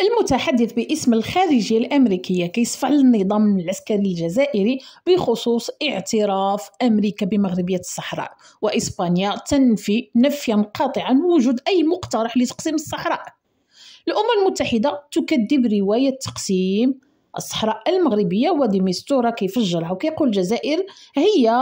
المتحدث باسم الخارجية الأمريكية كيسفع للنظام العسكري الجزائري بخصوص اعتراف أمريكا بمغربية الصحراء وإسبانيا تنفي نفيا قاطعا وجود أي مقترح لتقسيم الصحراء الأمم المتحدة تكذب رواية تقسيم الصحراء المغربية وديميستورا كيفجرها وكيقول الجزائر هي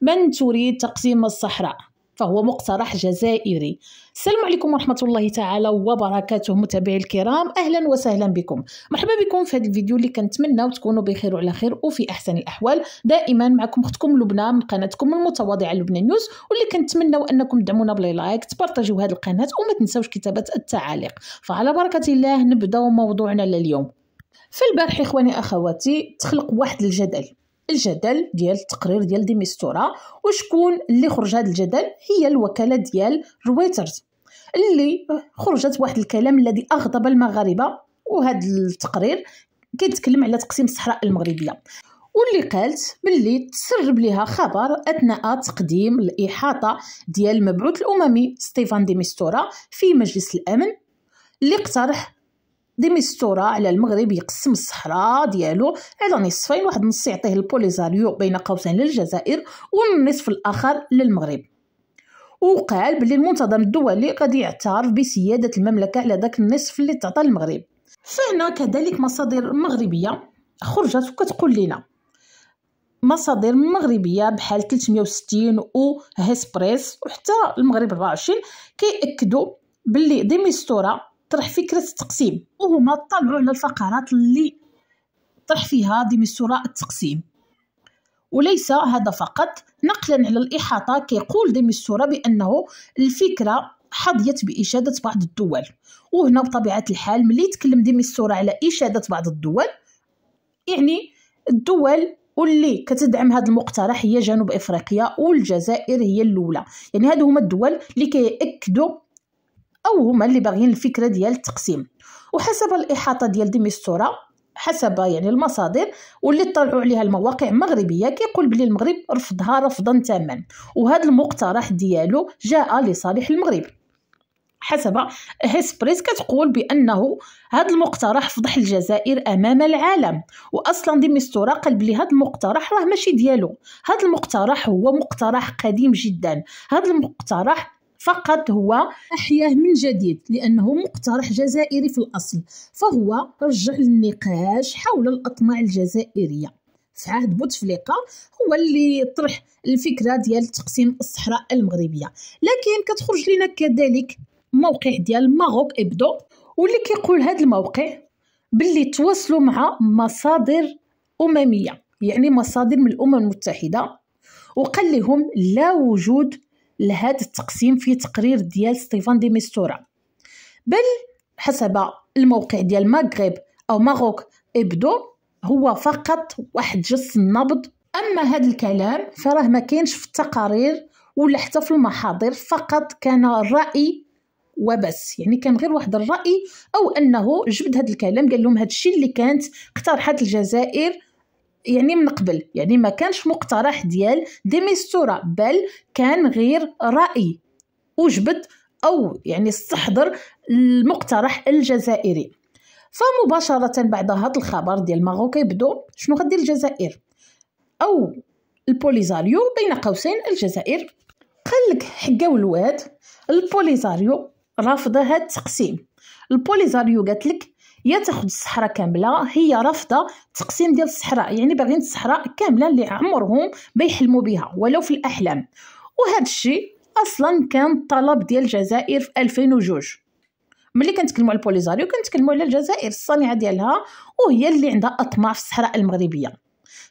من تريد تقسيم الصحراء فهو مقترح جزائري السلام عليكم ورحمة الله تعالى وبركاته متابعي الكرام أهلا وسهلا بكم مرحبا بكم في هذا الفيديو اللي كنتمنى وتكونوا بخير وعلى خير وفي أحسن الأحوال دائما معكم أختكم لبنى من قناتكم المتواضعة لبنى نيوز واللي كنتمنوا أنكم تدعمونا بلاي لايك تبارطاجيو هذه القناة وما تنساوش كتابة التعاليق فعلى بركة الله نبداو موضوعنا لليوم فالبارح إخواني أخواتي تخلق واحد الجدل الجدل ديال التقرير ديال ديميستورا وشكون اللي خرج هذا الجدل هي الوكاله ديال رويترز اللي خرجت واحد الكلام الذي اغضب المغاربه وهذا التقرير كيتكلم على تقسيم الصحراء المغربيه واللي قالت باللي تسرب لها خبر اثناء تقديم الاحاطه ديال المبعوث الاممي ستيفان ديميستورا في مجلس الامن اللي اقترح ديميستورا على المغرب يقسم الصحراء ديالو على نصفين واحد النص يعطيه البوليزاريو بين قوسين للجزائر والنصف الاخر للمغرب وقال بلي المنتظم الدولي غادي يعترف بسيادة المملكة على داك النصف اللي تعطى المغرب فهنا كذلك مصادر مغربية خرجت وكتقول لنا مصادر مغربيه بحال 360 وهسبريس وحتى المغرب 24 كيأكدوا باللي ديميستورا طرح فكرة التقسيم وهما طلعوا على الفقرات اللي طرح فيها ديميسورا التقسيم وليس هذا فقط نقلا على الإحاطة كيقول ديميسورا بأنه الفكرة حظيت بإشادة بعض الدول وهنا بطبيعة الحال ملي يتكلم ديميسورا على إشادة بعض الدول يعني الدول واللي كتدعم هذا المقترح هي جنوب افريقيا والجزائر هي الاولى يعني هادو هما الدول اللي كيأكدوا او هما اللي باغيين الفكره ديال التقسيم وحسب الاحاطه ديال ديميستورا حسب يعني المصادر واللي طلعوا عليها المواقع المغربيه كيقول بلي المغرب رفضها رفضا تاما وهذا المقترح ديالو جاء لصالح المغرب حسب هيسبريس كتقول بانه هذا المقترح فضح الجزائر امام العالم واصلا ديميستورا قال بلي هذا المقترح راه ماشي ديالو هذا المقترح هو مقترح قديم جدا هذا المقترح فقط هو أحياه من جديد لأنه مقترح جزائري في الأصل فهو رجع للنقاش حول الأطماع الجزائرية في عهد بوتفليقة هو اللي طرح الفكرة ديال تقسيم الصحراء المغربية لكن كتخرج لنا كذلك موقع ديال ماروك إبدو واللي كيقول هذا الموقع باللي تواصلوا مع مصادر أممية يعني مصادر من الأمم المتحدة وقال لهم لا وجود لهذا التقسيم في تقرير ديال ستيفان دي ميستورا بل حسب الموقع ديال المغرب او ماروك ابدو هو فقط واحد جس النبض اما هذا الكلام فراه ما كاينش في التقارير ولا حتى في المحاضر فقط كان الراي وبس يعني كان غير واحد الراي او انه جبد هذا الكلام قال لهم هذا الشيء اللي كانت اقترحت الجزائر يعني من قبل يعني ما كانش مقترح ديال ديميستورا بل كان غير رأي وجبت أو يعني استحضر المقترح الجزائري فمباشرة بعد هذا الخبر ديال ماغو كيبدو شنو غدير الجزائر أو البوليزاريو بين قوسين الجزائر قال لك حقا الواد البوليزاريو رافضة هاد التقسيم البوليزاريو قالت لك يا تاخد الصحراء كامله هي رافضه التقسيم ديال الصحراء يعني باغيين الصحراء كامله اللي عمرهم بيحلموا بها ولو في الاحلام وهذا الشيء اصلا كان طلب ديال الجزائر في 2002 ملي كنتكلموا على البوليزاريو كنتكلموا على الجزائر الصانعه ديالها وهي اللي عندها اطماع في الصحراء المغربيه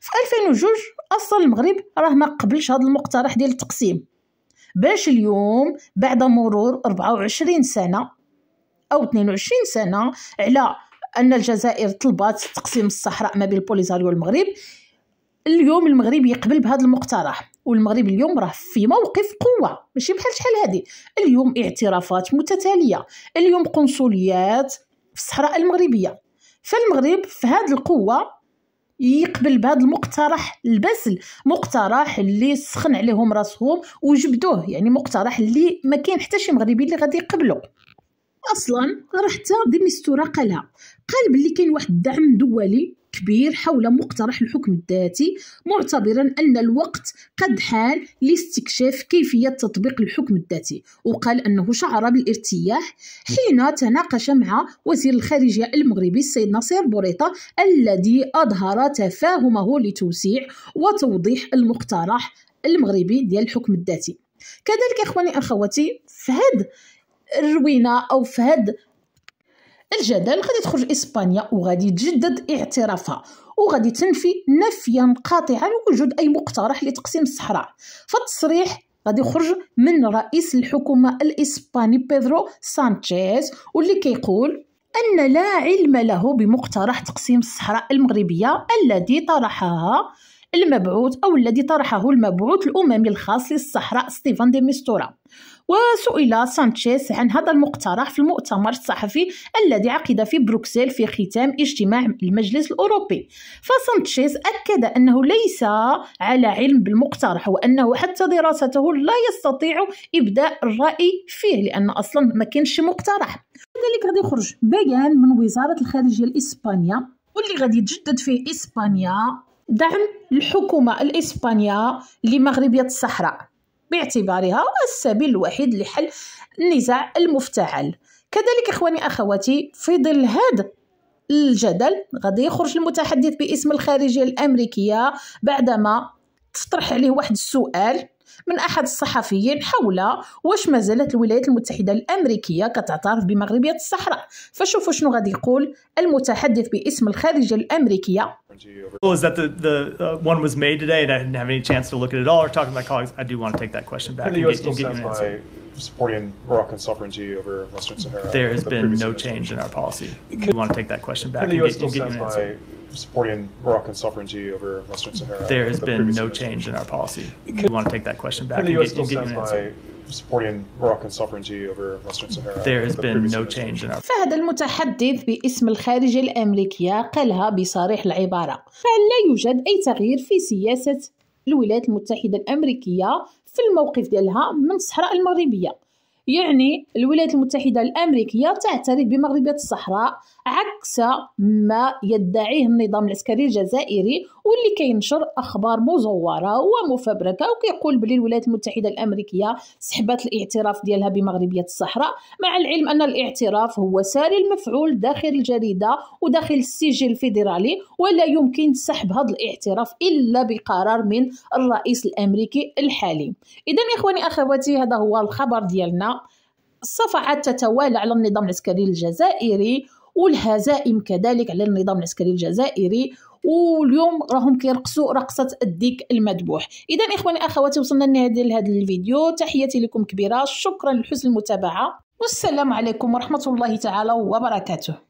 في 2002 اصلا المغرب راه ما قبلش هذا المقترح ديال التقسيم باش اليوم بعد مرور 24 سنه أو 22 سنة على أن الجزائر طلبت تقسيم الصحراء ما بين البوليزاريو والمغرب اليوم المغرب يقبل بهذا المقترح والمغرب اليوم راه في موقف قوه ماشي بحال شحال هذه اليوم اعترافات متتاليه اليوم قنصليات في الصحراء المغربيه فالمغرب في هذه القوه يقبل بهذا المقترح البسل مقترح اللي سخن عليهم راسهم وجبدوه يعني مقترح اللي ما كاين حتى شي مغربي اللي غادي يقبلو اصلا راه حتى ديميستورا قالها قال بلي كاين واحد الدعم دولي كبير حول مقترح الحكم الذاتي معتبرا ان الوقت قد حان لاستكشاف كيفيه تطبيق الحكم الذاتي وقال انه شعر بالارتياح حين تناقش مع وزير الخارجيه المغربي السيد نصير بوريطه الذي اظهر تفاهمه لتوسيع وتوضيح المقترح المغربي ديال الحكم الذاتي كذلك اخواني اخواتي فهد الروينه او في هاد الجدل غادي تخرج اسبانيا وغادي تجدد اعترافها وغادي تنفي نفيا قاطعا وجود اي مقترح لتقسيم الصحراء فالتصريح غادي يخرج من رئيس الحكومه الاسباني بيدرو سانشيز واللي كيقول ان لا علم له بمقترح تقسيم الصحراء المغربيه الذي طرحها المبعوث او الذي طرحه المبعوث الاممي الخاص للصحراء ستيفان دي ميستورا وسئل سانشيز عن هذا المقترح في المؤتمر الصحفي الذي عقد في بروكسل في ختام اجتماع المجلس الأوروبي فسانشيز أكد أنه ليس على علم بالمقترح وأنه حتى دراسته لا يستطيع إبداء الرأي فيه لأن أصلا ما كانش مقترح كذلك غادي يخرج بيان من وزارة الخارجية الإسبانية واللي غادي يتجدد فيه إسبانيا دعم الحكومة الإسبانية لمغربية الصحراء باعتبارها السبيل الوحيد لحل النزاع المفتعل كذلك إخواني أخواتي في ظل هذا الجدل غادي يخرج المتحدث باسم الخارجية الأمريكية بعدما تطرح عليه واحد السؤال من أحد الصحفيين حول واش ما زالت الولايات المتحدة الأمريكية كتعترف بمغربية الصحراء فشوفوا شنو غادي يقول المتحدث باسم الخارجية الأمريكية Well, is that the, the uh, one was made today and I didn't have any chance to look at it all or talk to my colleagues? I do want to take that question back. And the U.S. still stands by supporting Moroccan sovereignty over Western Sahara. There has been no change in our policy. We want to take that question back. And the U.S. still stands by supporting Moroccan sovereignty over Western Sahara. There has the been no change in our policy. We want to take that question back. The US and get, and an supporting Moroccan sovereignty over Western Sahara. There has been no change in our فهذا المتحدث باسم الخارجية الأمريكية قالها بصريح العبارة فلا يوجد أي تغيير في سياسة الولايات المتحدة الأمريكية في الموقف ديالها من الصحراء المغربية يعني الولايات المتحدة الأمريكية تعترف بمغربية الصحراء عكس ما يدعيه النظام العسكري الجزائري واللي كينشر اخبار مزوره ومفبركه وكيقول بلي الولايات المتحده الامريكيه سحبت الاعتراف ديالها بمغربيه الصحراء مع العلم ان الاعتراف هو ساري المفعول داخل الجريده وداخل السجل الفيدرالي ولا يمكن سحب هذا الاعتراف الا بقرار من الرئيس الامريكي الحالي اذا اخواني اخواتي هذا هو الخبر ديالنا الصفعات تتوالى على النظام العسكري الجزائري والهزائم كذلك على النظام العسكري الجزائري واليوم راهم كيرقصوا رقصه الديك المذبوح اذا اخواني اخواتي وصلنا لنهايه هذا الفيديو تحياتي لكم كبيره شكرا لحسن المتابعه والسلام عليكم ورحمه الله تعالى وبركاته